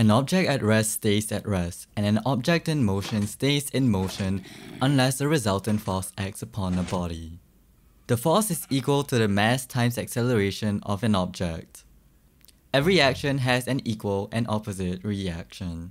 An object at rest stays at rest, and an object in motion stays in motion unless the resultant force acts upon the body. The force is equal to the mass times acceleration of an object. Every action has an equal and opposite reaction.